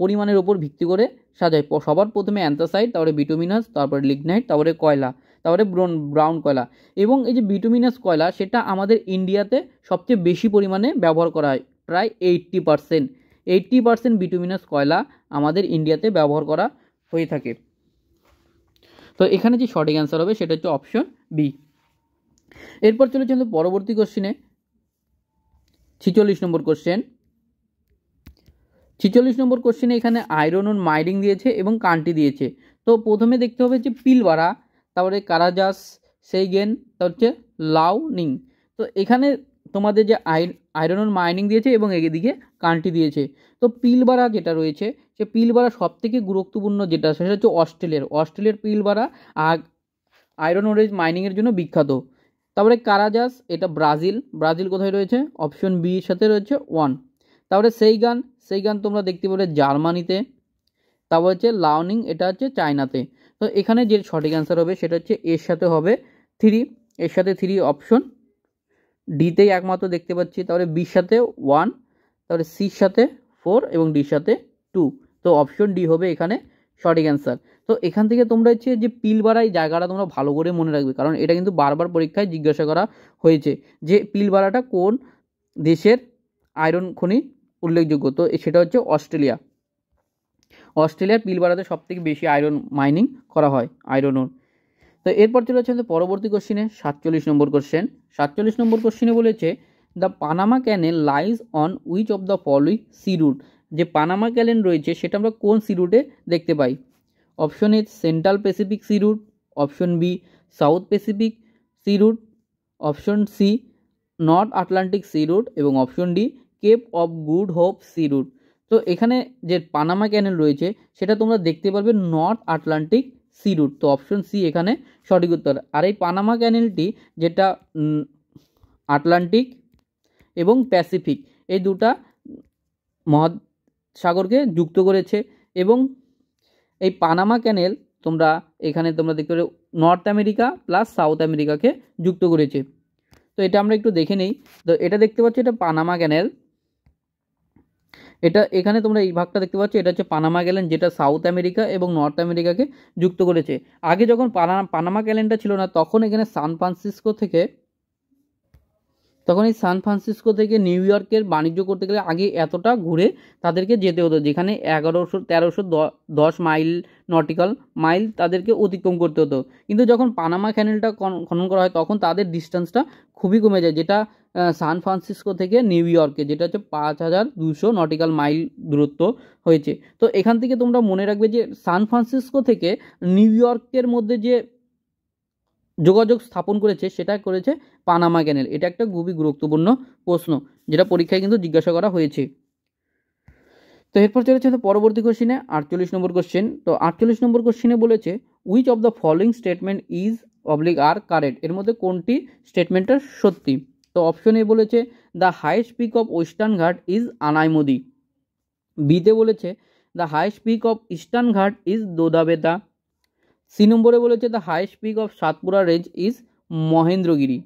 পরিমাণের ওপর ভিত্তি করে সাজাই সবার প্রথমে অ্যান্থাসাইট তারপরে ভিটামিনাস তারপরে লিগনাইট তারপরে কয়লা তারপরে ব্রন ব্রাউন কয়লা এবং এই যে বিটুমিনাস কয়লা সেটা আমাদের ইন্ডিয়াতে সবচেয়ে বেশি পরিমাণে ব্যবহার করা হয় প্রায় eighty percent eighty percent bituminous কয়লা আমাদের ইন্ডিয়াতে ব্যবহার করা হয়ে থাকে তো এখানে যে সঠিক অ্যান্সার হবে সেটা হচ্ছে অপশন বি এরপর চলে কিন্তু পরবর্তী কোশ্চেনে ছিচল্লিশ নম্বর কোশ্চেন ছিচল্লিশ নম্বর কোশ্চেনে এখানে আয়রন ও মাইরিং দিয়েছে এবং কান্টি দিয়েছে তো প্রথমে দেখতে হবে যে পিলবাড়া তারপরে কারাজাস সেইগেন তার হচ্ছে লাউনিং তো এখানে তোমাদের যে আইন আয়রন মাইনিং দিয়েছে এবং এদিকে কান্টি দিয়েছে তো পিলবাড়া যেটা রয়েছে সে পিলবাড়া সবথেকে গুরুত্বপূর্ণ যেটা সেটা হচ্ছে অস্ট্রেলিয়ার অস্ট্রেলিয়ার পিলবাড়া আগ আয়রন ওরেজ মাইনিংয়ের জন্য বিখ্যাত তারপরে কারাজাস এটা ব্রাজিল ব্রাজিল কোথায় রয়েছে অপশন বি এর সাথে রয়েছে ওয়ান তারপরে সেই গান সেই গান তোমরা দেখতে পাবে জার্মানিতে তারপর হচ্ছে লাউনিং এটা হচ্ছে চায়নাতে তো এখানে যে সঠিক অ্যান্সার হবে সেটা হচ্ছে এর সাথে হবে থ্রি এর সাথে থ্রি অপশন ডিতেই একমাত্র দেখতে পাচ্ছি তাহলে বির সাথে ওয়ান তাহলে সির সাথে ফোর এবং ডির সাথে টু তো অপশন ডি হবে এখানে সঠিক অ্যান্সার তো এখান থেকে তোমরা হচ্ছে যে পিলবাড়া এই জায়গাটা তোমরা ভালো করে মনে রাখবে কারণ এটা কিন্তু বারবার পরীক্ষায় জিজ্ঞাসা করা হয়েছে যে পিলবাড়াটা কোন দেশের আয়রন খনি উল্লেখযোগ্য তো সেটা হচ্ছে অস্ট্রেলিয়া অস্ট্রেলিয়ার পিলবাড়াতে সবথেকে বেশি আয়রন মাইনিং করা হয় আয়রন ওর তো এরপর চলে যাচ্ছে পরবর্তী কোশ্চিনে সাতচল্লিশ নম্বর কোশ্চেন সাতচল্লিশ নম্বর কোশ্চিনে বলেছে the Panama canal lies on which of the following sea route যে পানামা ক্যানেল রয়েছে সেটা আমরা কোন সি রুটে দেখতে পাই option A central Pacific sea route option B south Pacific sea route option C north Atlantic sea route এবং option D Cape of Good Hope sea route তো এখানে যে পানামা ক্যানেল রয়েছে সেটা তোমরা দেখতে পারবে নর্থ আটলান্টিক সি রুট তো অপশন সি এখানে সঠিক উত্তর আর এই পানামা ক্যানেলটি যেটা আটলান্টিক এবং প্যাসিফিক এই দুটা মহাসাগরকে যুক্ত করেছে এবং এই পানামা ক্যানেল তোমরা এখানে তোমরা দেখতে পাবে নর্থ আমেরিকা প্লাস সাউথ আমেরিকাকে যুক্ত করেছে তো এটা আমরা একটু দেখে নিই তো এটা দেখতে পাচ্ছি এটা পানামা ক্যানেল এটা এখানে তোমরা এই ভাগটা দেখতে পাচ্ছ এটা হচ্ছে পানামা গ্যালেন যেটা সাউথ আমেরিকা এবং নর্থ আমেরিকাকে যুক্ত করেছে আগে যখন পানা পানামা গ্যালেনটা ছিল না তখন এখানে সান ফ্রান্সিসকো থেকে তখন এই সান ফ্রান্সিসকো থেকে নিউ ইয়র্কের বাণিজ্য করতে গেলে আগে এতটা ঘুরে তাদেরকে যেতে হতো যেখানে এগারোশো তেরোশো দশ মাইল নটিক্যাল মাইল তাদেরকে অতিক্রম করতে হতো কিন্তু যখন পানামা ক্যানেলটা খনন করা হয় তখন তাদের ডিস্টেন্সটা খুবই কমে যায় যেটা সান ফ্রান্সিসকো থেকে নিউ ইয়র্কে যেটা হচ্ছে পাঁচ হাজার দুশো নটিক্যাল মাইল দূরত্ব হয়েছে তো এখান থেকে তোমরা মনে রাখবে যে সান ফ্রান্সিসকো থেকে নিউ ইয়র্কের মধ্যে যে যোগাযোগ স্থাপন করেছে সেটা করেছে পানামা ক্যানেল এটা একটা খুবই গুরুত্বপূর্ণ প্রশ্ন যেটা পরীক্ষায় কিন্তু জিজ্ঞাসা করা হয়েছে তো এরপর চলেছে পরবর্তী কোশ্চিনে আটচল্লিশ নম্বর কোশ্চেন তো আটচল্লিশ নম্বর কোশ্চিনে বলেছে which of the following statement is অবলিক আর কারেক্ট এর মধ্যে কোনটি স্টেটমেন্টটা সত্যি তো অপশন এ বলেছে the highest peak of Western Ghat is Anaimudi বিতে বলেছে the highest peak of Eastern Ghat is Doddabetta C নম্বরে বলেছে the highest peak of Satpura range is Mahendragiri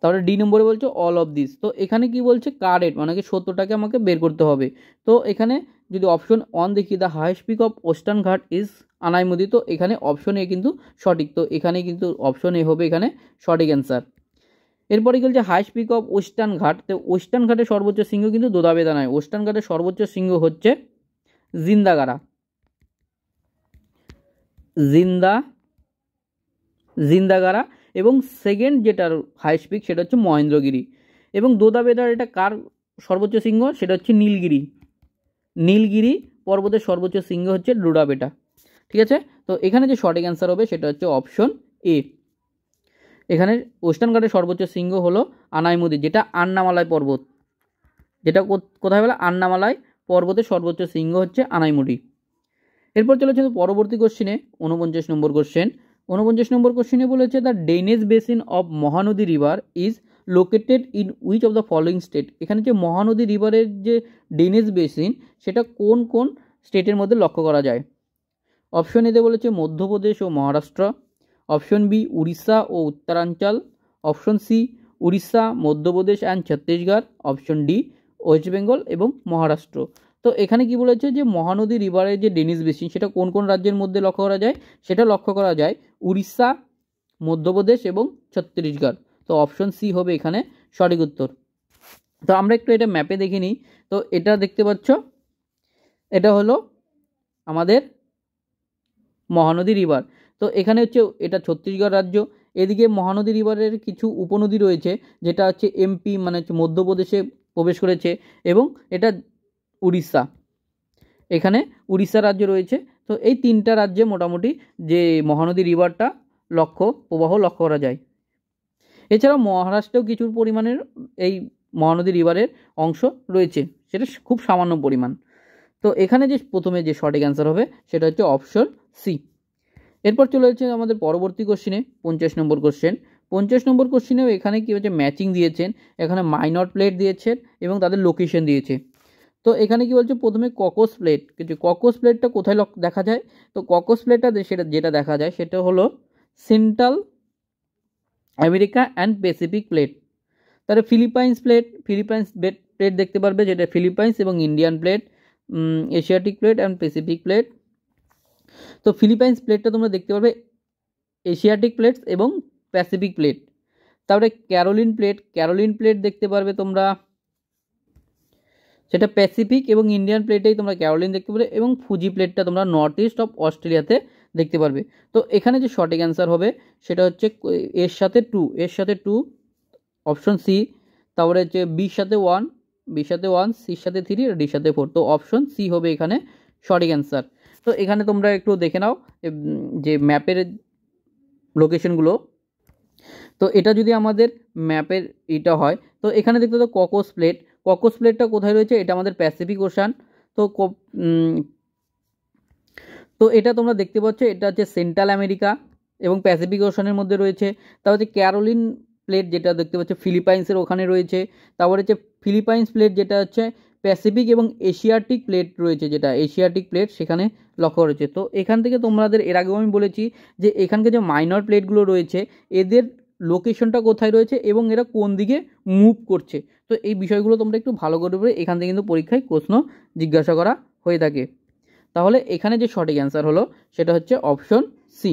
তারপরে ডি নম্বরে বলছে অল অফ দিস তো এখানে কি বলছে কারেট মানে কি সত্তরটাকে আমাকে বের করতে হবে তো এখানে যদি অপশন ওয়ান দেখি the highest peak of Western Ghat is Anaimudi তো এখানে অপশন এ কিন্তু সঠিক তো এখানে কিন্তু অপশন এ হবে এখানে সঠিক অ্যান্সার এরপরে গেলছে হাই স্পিক অফ ওয়েস্টার্ন ঘাট তো ওয়েস্টার্ন ঘাটের সর্বোচ্চ সিংহ কিন্তু দোদাবেদা নয় ওয়েস্টার্ন ঘাটের সর্বোচ্চ সিংহ হচ্ছে জিন্দাগারা জিন্দা জিন্দাগারা এবং সেকেন্ড যেটার হাই স্পিক সেটা হচ্ছে মহেন্দ্রগিরি এবং দোদাবেদার এটা কার সর্বোচ্চ সিংহ সেটা হচ্ছে নীলগিরি নীলগিরি পর্বতের সর্বোচ্চ সিংহ হচ্ছে ডোডাবেটা ঠিক আছে তো এখানে যে সঠিক অ্যান্সার হবে সেটা হচ্ছে অপশন এ এখানে ওয়েস্টার্ন ঘাটের সর্বোচ্চ শৃঙ্গ হলো আনাইমুদি যেটা আন্নামালায় পর্বত যেটা কোথায় বলে আন্নামালায় পর্বতের সর্বোচ্চ শৃঙ্গ হচ্ছে আনাইমুডি এরপর চলে হচ্ছে পরবর্তী কোশ্চেনে উনপঞ্চাশ নম্বর কোশ্চেন উনপঞ্চাশ নম্বর কোশ্চিনে বলেছে the drainage basin of Mahanadi river is located in which of the following state এখানে যে মহানদী রিভারের যে ডেনেজ বেসিন সেটা কোন কোন স্টেটের মধ্যে লক্ষ্য করা যায় অপশন এতে বলেছে মধ্যপ্রদেশ ও Maharashtra option B Orissa O Uttaranchal option C Orissa Madhya Pradesh and Chhattisgarh option D West Bengal এবং মহারাষ্ট্র তো এখানে কি বলেছে যে মহানদী রিভারের যে ডেনিস বেসিন সেটা কোন কোন রাজ্যের মধ্যে লক্ষ্য করা যায় সেটা লক্ষ্য করা যায় উড়িষ্যা মধ্যপ্রদেশ এবং ছত্তিশগড় তো অপশন সি হবে এখানে সঠিক উত্তর তো আমরা একটু এটা ম্যাপে দেখে নিই তো এটা দেখতে পাচ্ছ এটা হলো আমাদের মহানদী রিভার তো এখানে হচ্ছে এটা ছত্তিশগড় রাজ্য এদিকে মহানদী রিভারের কিছু উপনদী রয়েছে যেটা হচ্ছে এমপি মানে হচ্ছে মধ্যপ্রদেশে প্রবেশ করেছে এবং এটা উড়িষ্যা এখানে উড়িষ্যা রাজ্য রয়েছে তো এই তিনটা রাজ্যে মোটামুটি যে মহানদী রিভারটা লক্ষ্য প্রবাহ লক্ষ্য করা যায় এছাড়াও মহারাষ্ট্রেও কিছু পরিমাণের এই মহানদী রিভারের অংশ রয়েছে সেটা খুব সামান্য পরিমাণ তো এখানে যে প্রথমে যে সঠিক অ্যান্সার হবে সেটা হচ্ছে অপশন সি এরপর চলে যাচ্ছে আমাদের পরবর্তী কোশ্চেনে পঞ্চাশ নম্বর কোশ্চেন পঞ্চাশ নম্বর কোশ্চেনেও এখানে কী হচ্ছে ম্যাচিং দিয়েছেন এখানে মাইনর প্লেট দিয়েছেন এবং তাদের লোকেশন দিয়েছে তো এখানে কি বলছে প্রথমে ককোস প্লেট কিন্তু ককোস প্লেটটা কোথায় দেখা যায় তো ককোস প্লেটটা সেটা যেটা দেখা যায় সেটা হলো Central America and Pacific plate তাহলে ফিলিপাইন্স প্লেট ফিলিপাইন্স প্লেট দেখতে পারবে যেটা ফিলিপাইন্স এবং Indian plate Asiatic plate and Pacific plate তো ফিলিপাইন্স প্লেটটা তোমরা দেখতে পাবে এশিয়াটিক প্লেটস এবং প্যাসিফিক প্লেট তারপরে ক্যারোলিন প্লেট ক্যারোলিন প্লেট দেখতে পারবে তোমরা সেটা প্যাসিফিক এবং ইন্ডিয়ান প্লেটেই তোমরা ক্যারোলিন দেখতে পাবে এবং ফুজি প্লেটটা তোমরা নর্থ ইস্ট অফ অস্ট্রেলিয়াতে দেখতে পারবে তো এখানে যে সঠিক অ্যান্সার হবে সেটা হচ্ছে এর সাথে টু এর সাথে টু অপশন সি তারপরে হচ্ছে বির সাথে ওয়ান বির সাথে ওয়ান সির সাথে থ্রি আর ডির সাথে ফোর তো অপশন সি হবে এখানে সঠিক অ্যান্সার তো এখানে তোমরা একটু দেখে নাও যে ম্যাপের লোকেশনগুলো তো এটা যদি আমাদের ম্যাপের এটা হয় তো এখানে দেখতে তো ককোস প্লেট ককোস প্লেটটা কোথায় রয়েছে এটা আমাদের প্যাসিফিক ওশান তো তো এটা তোমরা দেখতে পাচ্ছ এটা হচ্ছে সেন্ট্রাল আমেরিকা এবং প্যাসিফিক ওশানের মধ্যে রয়েছে তারপর হচ্ছে ক্যারোলিন প্লেট যেটা দেখতে পাচ্ছ ফিলিপাইন্সের ওখানে রয়েছে তারপর হচ্ছে ফিলিপাইন্স প্লেট যেটা হচ্ছে প্যাসিফিক এবং এশিয়াটিক প্লেট রয়েছে যেটা এশিয়াটিক প্লেট সেখানে লক্ষ্য রয়েছে তো এখান থেকে তোমাদের এর আগেও আমি বলেছি যে এখানকার যে মাইনর প্লেটগুলো রয়েছে এদের লোকেশনটা কোথায় রয়েছে এবং এরা কোন দিকে মুভ করছে তো এই বিষয়গুলো তোমরা একটু ভালো করে পড়ে এখান থেকে কিন্তু পরীক্ষায় প্রশ্ন জিজ্ঞাসা করা হয়ে থাকে তাহলে এখানে যে সঠিক অ্যান্সার হলো সেটা হচ্ছে অপশন সি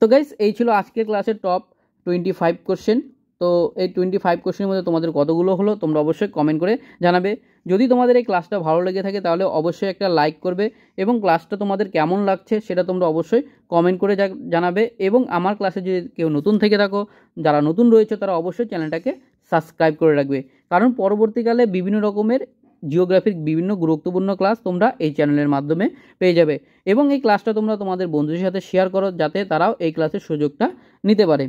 তো গাইস এই ছিল আজকের ক্লাসের টপ টোয়েন্টি ফাইভ কোশ্চেন তো এই টোয়েন্টি ফাইভ কোশ্চেনের মধ্যে তোমাদের কতগুলো হলো তোমরা অবশ্যই কমেন্ট করে জানাবে যদি তোমাদের এই ক্লাসটা ভালো লেগে থাকে তাহলে অবশ্যই একটা লাইক করবে এবং ক্লাসটা তোমাদের কেমন লাগছে সেটা তোমরা অবশ্যই কমেন্ট করে জানাবে এবং আমার ক্লাসে যদি কেউ নতুন থেকে থাকো যারা নতুন রয়েছে তারা অবশ্যই চ্যানেলটাকে সাবস্ক্রাইব করে রাখবে কারণ পরবর্তীকালে বিভিন্ন রকমের জিওগ্রাফির বিভিন্ন গুরুত্বপূর্ণ ক্লাস তোমরা এই চ্যানেলের মাধ্যমে পেয়ে যাবে এবং এই ক্লাসটা তোমরা তোমাদের বন্ধুদের সাথে শেয়ার করো যাতে তারাও এই ক্লাসের সুযোগটা নিতে পারে